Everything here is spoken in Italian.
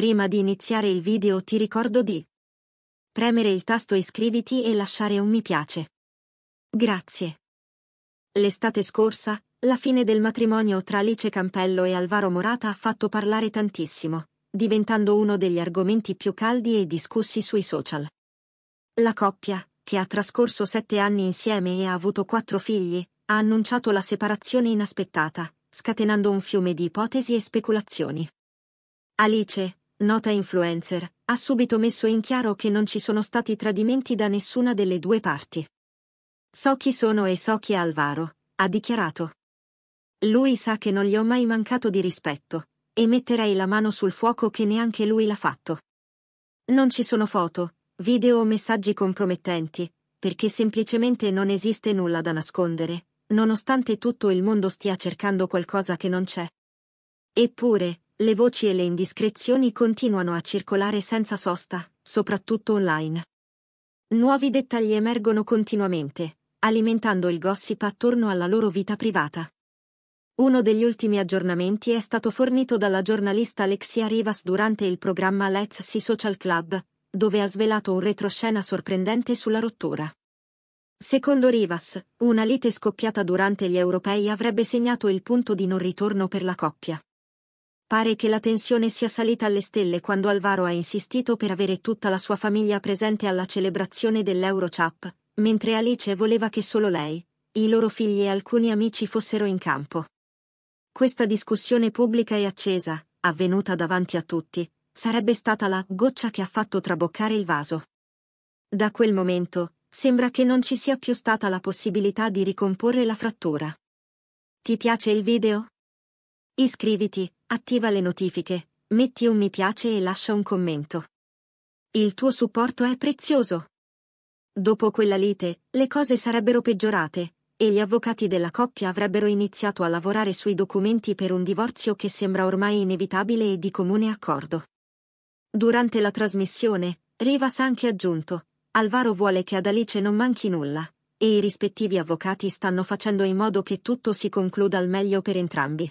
Prima di iniziare il video ti ricordo di premere il tasto iscriviti e lasciare un mi piace. Grazie. L'estate scorsa, la fine del matrimonio tra Alice Campello e Alvaro Morata ha fatto parlare tantissimo, diventando uno degli argomenti più caldi e discussi sui social. La coppia, che ha trascorso sette anni insieme e ha avuto quattro figli, ha annunciato la separazione inaspettata, scatenando un fiume di ipotesi e speculazioni. Alice, nota influencer, ha subito messo in chiaro che non ci sono stati tradimenti da nessuna delle due parti. So chi sono e so chi è Alvaro, ha dichiarato. Lui sa che non gli ho mai mancato di rispetto, e metterei la mano sul fuoco che neanche lui l'ha fatto. Non ci sono foto, video o messaggi compromettenti, perché semplicemente non esiste nulla da nascondere, nonostante tutto il mondo stia cercando qualcosa che non c'è. Eppure, le voci e le indiscrezioni continuano a circolare senza sosta, soprattutto online. Nuovi dettagli emergono continuamente, alimentando il gossip attorno alla loro vita privata. Uno degli ultimi aggiornamenti è stato fornito dalla giornalista Alexia Rivas durante il programma Let's See Social Club, dove ha svelato un retroscena sorprendente sulla rottura. Secondo Rivas, una lite scoppiata durante gli europei avrebbe segnato il punto di non ritorno per la coppia. Pare che la tensione sia salita alle stelle quando Alvaro ha insistito per avere tutta la sua famiglia presente alla celebrazione dell'Eurochap, mentre Alice voleva che solo lei, i loro figli e alcuni amici fossero in campo. Questa discussione pubblica e accesa, avvenuta davanti a tutti, sarebbe stata la goccia che ha fatto traboccare il vaso. Da quel momento, sembra che non ci sia più stata la possibilità di ricomporre la frattura. Ti piace il video? Iscriviti Attiva le notifiche, metti un mi piace e lascia un commento. Il tuo supporto è prezioso. Dopo quella lite, le cose sarebbero peggiorate, e gli avvocati della coppia avrebbero iniziato a lavorare sui documenti per un divorzio che sembra ormai inevitabile e di comune accordo. Durante la trasmissione, Rivas ha anche aggiunto, Alvaro vuole che ad Alice non manchi nulla, e i rispettivi avvocati stanno facendo in modo che tutto si concluda al meglio per entrambi.